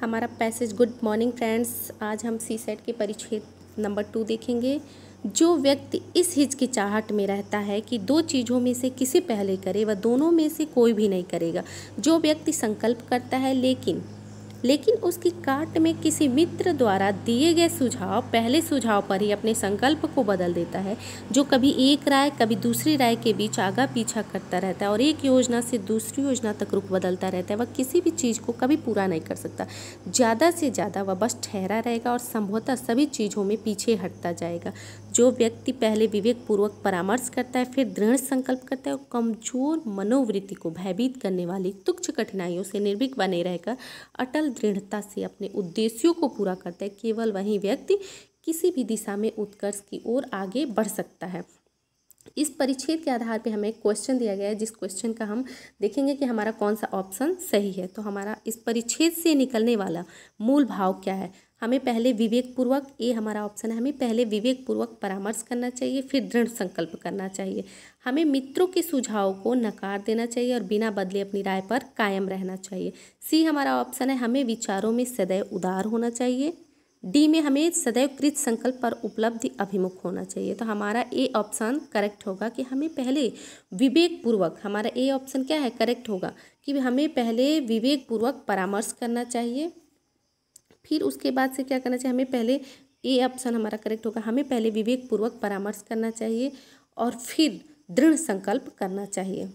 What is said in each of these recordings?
हमारा passage good morning friends आज हम सी सेट के परिच्छेद नंबर टू देखेंगे जो व्यक्ति इस हिचकिचाहट में रहता है कि दो चीज़ों में से किसी पहले करे वह दोनों में से कोई भी नहीं करेगा जो व्यक्ति संकल्प करता है लेकिन लेकिन उसकी काट में किसी मित्र द्वारा दिए गए सुझाव पहले सुझाव पर ही अपने संकल्प को बदल देता है जो कभी एक राय कभी दूसरी राय के बीच आगा पीछा करता रहता है और एक योजना से दूसरी योजना तक रुख बदलता रहता है वह किसी भी चीज़ को कभी पूरा नहीं कर सकता ज़्यादा से ज़्यादा वह बस ठहरा रहेगा और संभवतः सभी चीज़ों में पीछे हटता जाएगा जो व्यक्ति पहले विवेकपूर्वक परामर्श करता है फिर दृढ़ संकल्प करता है और कमजोर मनोवृत्ति को भयभीत करने वाली तुच्छ कठिनाइयों से निर्भीक बने रहकर अटल दृढ़ता से अपने उद्देश्यों को पूरा करता है केवल वही व्यक्ति किसी भी दिशा में उत्कर्ष की ओर आगे बढ़ सकता है इस परिच्छेद के आधार पर हमें क्वेश्चन दिया गया है जिस क्वेश्चन का हम देखेंगे कि हमारा कौन सा ऑप्शन सही है तो हमारा इस परिच्छेद से निकलने वाला मूल भाव क्या है हमें पहले विवेकपूर्वक ये हमारा ऑप्शन है हमें पहले विवेकपूर्वक परामर्श करना चाहिए फिर दृढ़ संकल्प करना चाहिए हमें मित्रों के सुझाव को नकार देना चाहिए और बिना बदले अपनी राय पर कायम रहना चाहिए सी हमारा ऑप्शन है हमें विचारों में सदैव उदार होना चाहिए डी में हमें सदैव कृत संकल्प पर उपलब्धि अभिमुख होना चाहिए तो हमारा ए ऑप्शन करेक्ट होगा कि हमें पहले विवेकपूर्वक हमारा ए ऑप्शन क्या है करेक्ट होगा कि हमें पहले विवेकपूर्वक परामर्श करना चाहिए फिर उसके बाद से क्या करना चाहिए हमें पहले ए ऑप्शन हमारा करेक्ट होगा हमें पहले विवेकपूर्वक परामर्श करना चाहिए और फिर दृढ़ संकल्प करना चाहिए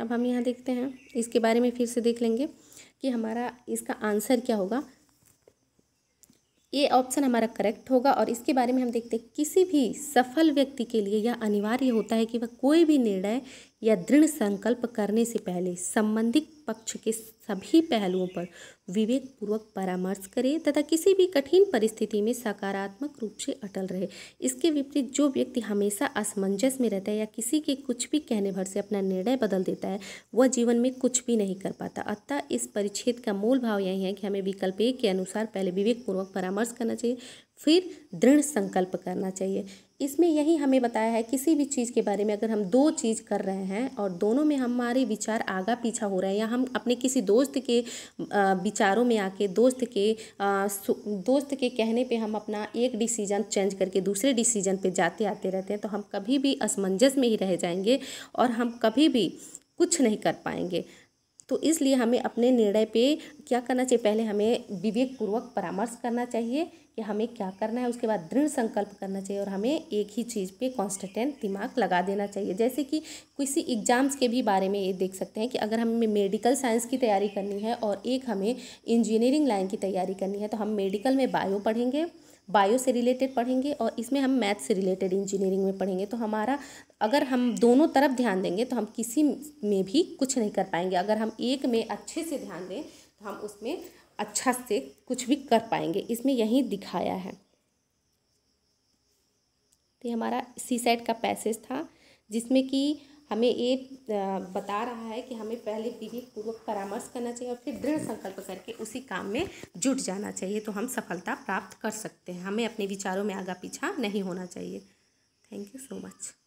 अब हम यहाँ देखते हैं इसके बारे में फिर से देख लेंगे कि हमारा इसका आंसर क्या होगा ये ऑप्शन हमारा करेक्ट होगा और इसके बारे में हम देखते हैं किसी भी सफल व्यक्ति के लिए यह अनिवार्य होता है कि वह कोई भी निर्णय या दृढ़ संकल्प करने से पहले संबंधित पक्ष के सभी पहलुओं पर विवेकपूर्वक परामर्श करे तथा किसी भी कठिन परिस्थिति में सकारात्मक रूप से अटल रहे इसके विपरीत जो व्यक्ति हमेशा असमंजस में रहता है या किसी के कुछ भी कहने भर से अपना निर्णय बदल देता है वह जीवन में कुछ भी नहीं कर पाता अतः इस परिच्छेद का मूल भाव यही है कि हमें विकल्प एक के अनुसार पहले विवेकपूर्वक परामर्श करना चाहिए फिर दृढ़ संकल्प करना चाहिए इसमें यही हमें बताया है किसी भी चीज़ के बारे में अगर हम दो चीज़ कर रहे हैं और दोनों में हमारे विचार आगा पीछा हो रहे हैं या हम अपने किसी दोस्त के विचारों में आके दोस्त के दोस्त के कहने पे हम अपना एक डिसीजन चेंज करके दूसरे डिसीजन पे जाते आते रहते हैं तो हम कभी भी असमंजस में ही रह जाएंगे और हम कभी भी कुछ नहीं कर पाएंगे तो इसलिए हमें अपने निर्णय पे क्या करना चाहिए पहले हमें विवेकपूर्वक परामर्श करना चाहिए कि हमें क्या करना है उसके बाद दृढ़ संकल्प करना चाहिए और हमें एक ही चीज़ पे कॉन्स्टेंट दिमाग लगा देना चाहिए जैसे कि किसी एग्ज़ाम्स के भी बारे में ये देख सकते हैं कि अगर हमें मेडिकल साइंस की तैयारी करनी है और एक हमें इंजीनियरिंग लाइन की तैयारी करनी है तो हम मेडिकल में बायो पढ़ेंगे बायो से रिलेटेड पढ़ेंगे और इसमें हम मैथ से रिलेटेड इंजीनियरिंग में पढ़ेंगे तो हमारा अगर हम दोनों तरफ ध्यान देंगे तो हम किसी में भी कुछ नहीं कर पाएंगे अगर हम एक में अच्छे से ध्यान दें तो हम उसमें अच्छा से कुछ भी कर पाएंगे इसमें यही दिखाया है तो हमारा सी साइड का पैसेज था जिसमें कि हमें ये बता रहा है कि हमें पहले विवेक पूर्वक परामर्श करना चाहिए और फिर दृढ़ संकल्प करके उसी काम में जुट जाना चाहिए तो हम सफलता प्राप्त कर सकते हैं हमें अपने विचारों में आगा पीछा नहीं होना चाहिए थैंक यू सो मच